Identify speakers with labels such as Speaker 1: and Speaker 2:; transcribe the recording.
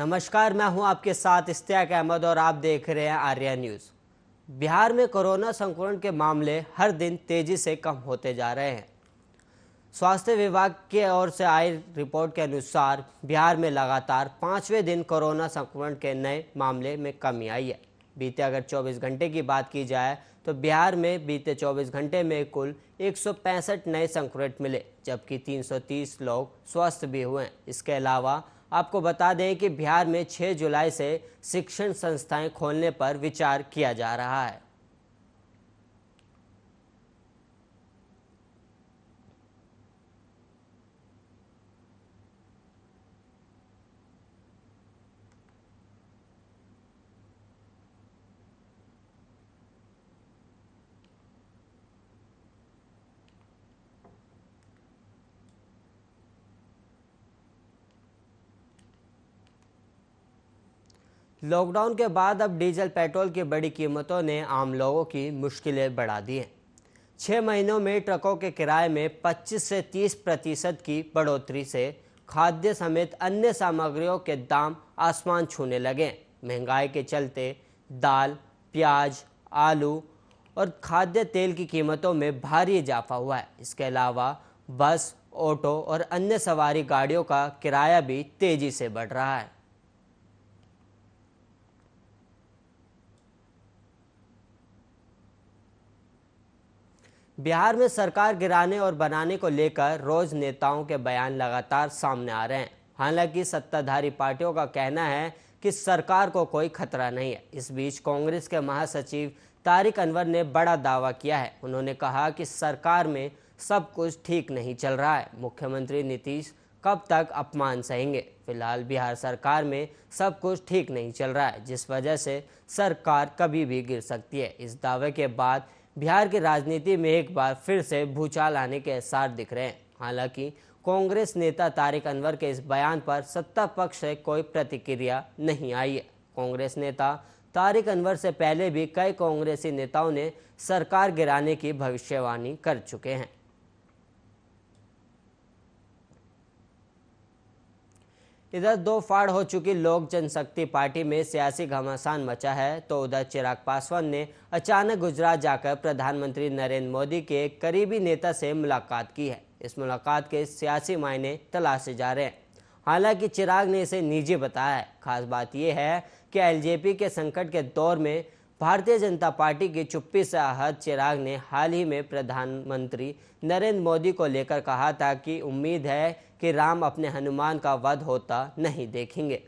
Speaker 1: नमस्कार मैं हूं आपके साथ इश्तियाक अहमद और आप देख रहे हैं आर्या न्यूज़ बिहार में कोरोना संक्रमण के मामले हर दिन तेज़ी से कम होते जा रहे हैं स्वास्थ्य विभाग के ओर से आई रिपोर्ट के अनुसार बिहार में लगातार पाँचवें दिन कोरोना संक्रमण के नए मामले में कमी आई है बीते अगर 24 घंटे की बात की जाए तो बिहार में बीते 24 घंटे में कुल 165 नए संक्रमित मिले जबकि 330 लोग स्वस्थ भी हुए हैं इसके अलावा आपको बता दें कि बिहार में 6 जुलाई से शिक्षण संस्थाएं खोलने पर विचार किया जा रहा है लॉकडाउन के बाद अब डीजल पेट्रोल की बड़ी कीमतों ने आम लोगों की मुश्किलें बढ़ा दी हैं छः महीनों में ट्रकों के किराए में 25 से 30 प्रतिशत की बढ़ोतरी से खाद्य समेत अन्य सामग्रियों के दाम आसमान छूने लगे महंगाई के चलते दाल प्याज आलू और खाद्य तेल की कीमतों में भारी इजाफा हुआ है इसके अलावा बस ऑटो और अन्य सवारी गाड़ियों का किराया भी तेज़ी से बढ़ रहा है बिहार में सरकार गिराने और बनाने को लेकर रोज नेताओं के बयान लगातार सामने आ रहे हैं हालांकि सत्ताधारी पार्टियों का कहना है कि सरकार को कोई खतरा नहीं है इस बीच कांग्रेस के महासचिव तारिक अनवर ने बड़ा दावा किया है उन्होंने कहा कि सरकार में सब कुछ ठीक नहीं चल रहा है मुख्यमंत्री नीतीश कब तक अपमान सहेंगे फिलहाल बिहार सरकार में सब कुछ ठीक नहीं चल रहा है जिस वजह से सरकार कभी भी गिर सकती है इस दावे के बाद बिहार की राजनीति में एक बार फिर से भूचाल आने के आसार दिख रहे हैं हालांकि कांग्रेस नेता तारिक अनवर के इस बयान पर सत्ता पक्ष से कोई प्रतिक्रिया नहीं आई है कांग्रेस नेता तारिक अनवर से पहले भी कई कांग्रेसी नेताओं ने सरकार गिराने की भविष्यवाणी कर चुके हैं इधर दो फाड़ हो चुकी लोक जनशक्ति पार्टी में सियासी घमासान मचा है तो उधर चिराग पासवान ने अचानक गुजरात जाकर प्रधानमंत्री नरेंद्र मोदी के करीबी नेता से मुलाकात की है इस मुलाकात के सियासी मायने तलाशे जा रहे हैं हालांकि चिराग ने इसे निजी बताया है खास बात यह है कि एलजेपी के संकट के दौर में भारतीय जनता पार्टी के चुप्पी से अहद चिराग ने हाल ही में प्रधानमंत्री नरेंद्र मोदी को लेकर कहा था कि उम्मीद है कि राम अपने हनुमान का वध होता नहीं देखेंगे